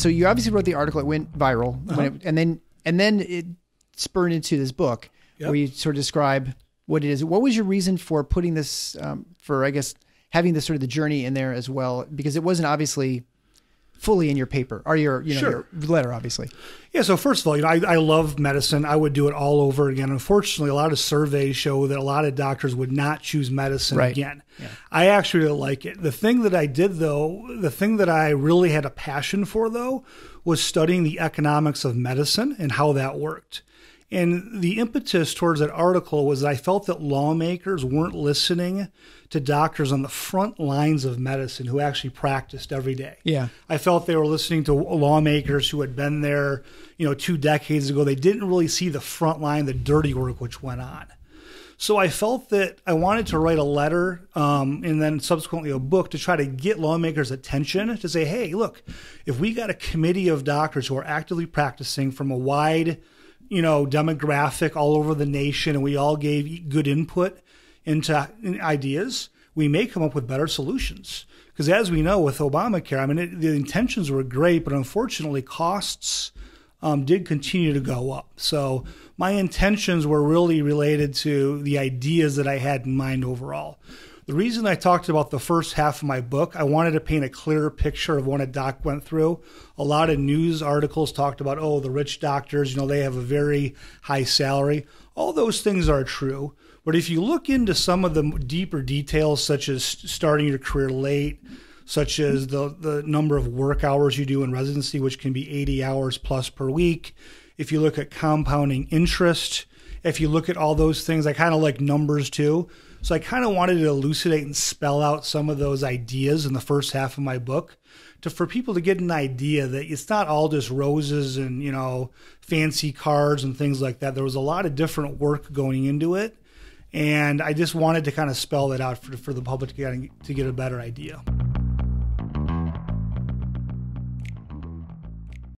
so you obviously wrote the article. It went viral, uh-huh. it, and then and then it spurred into this book yep. where you sort of describe what it is. What was your reason for putting this um, for I guess having this sort of the journey in there as well? Because it wasn't obviously fully in your paper or your you know sure. your letter obviously yeah so first of all you know I, I love medicine i would do it all over again unfortunately a lot of surveys show that a lot of doctors would not choose medicine right. again yeah. i actually like it the thing that i did though the thing that i really had a passion for though was studying the economics of medicine and how that worked and the impetus towards that article was that I felt that lawmakers weren't listening to doctors on the front lines of medicine who actually practiced every day. Yeah. I felt they were listening to lawmakers who had been there, you know, two decades ago. They didn't really see the front line, the dirty work which went on. So I felt that I wanted to write a letter um, and then subsequently a book to try to get lawmakers' attention to say, hey, look, if we got a committee of doctors who are actively practicing from a wide you know demographic all over the nation and we all gave good input into ideas we may come up with better solutions because as we know with obamacare i mean it, the intentions were great but unfortunately costs um, did continue to go up so my intentions were really related to the ideas that i had in mind overall the reason I talked about the first half of my book, I wanted to paint a clearer picture of what a doc went through. A lot of news articles talked about, oh, the rich doctors, you know, they have a very high salary. All those things are true. But if you look into some of the deeper details, such as starting your career late, such as the, the number of work hours you do in residency, which can be 80 hours plus per week. If you look at compounding interest, if you look at all those things, I kind of like numbers too. So I kind of wanted to elucidate and spell out some of those ideas in the first half of my book to for people to get an idea that it's not all just roses and, you know, fancy cards and things like that. There was a lot of different work going into it. And I just wanted to kind of spell that out for, for the public to get, to get a better idea.